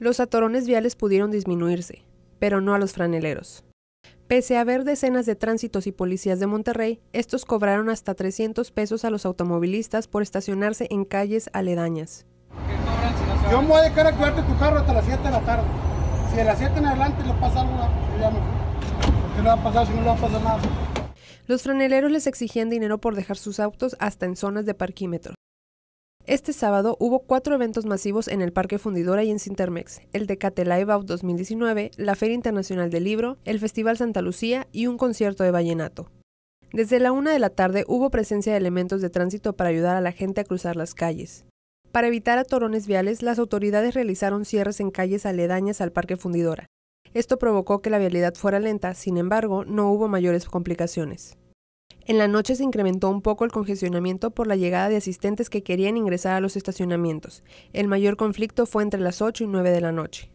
Los atorones viales pudieron disminuirse, pero no a los franeleros. Pese a haber decenas de tránsitos y policías de Monterrey, estos cobraron hasta 300 pesos a los automovilistas por estacionarse en calles aledañas. Yo me voy a dejar a cuidarte tu carro hasta las 7 de la tarde. Si a las 7 en adelante le pasa algo, pues, ya me ¿Por qué no va a pasar si no le va a pasar nada? Los franeleros les exigían dinero por dejar sus autos hasta en zonas de parquímetro. Este sábado hubo cuatro eventos masivos en el Parque Fundidora y en Cintermex, el de Out 2019, la Feria Internacional del Libro, el Festival Santa Lucía y un concierto de vallenato. Desde la una de la tarde hubo presencia de elementos de tránsito para ayudar a la gente a cruzar las calles. Para evitar atorones viales, las autoridades realizaron cierres en calles aledañas al Parque Fundidora. Esto provocó que la vialidad fuera lenta, sin embargo, no hubo mayores complicaciones. En la noche se incrementó un poco el congestionamiento por la llegada de asistentes que querían ingresar a los estacionamientos. El mayor conflicto fue entre las 8 y 9 de la noche.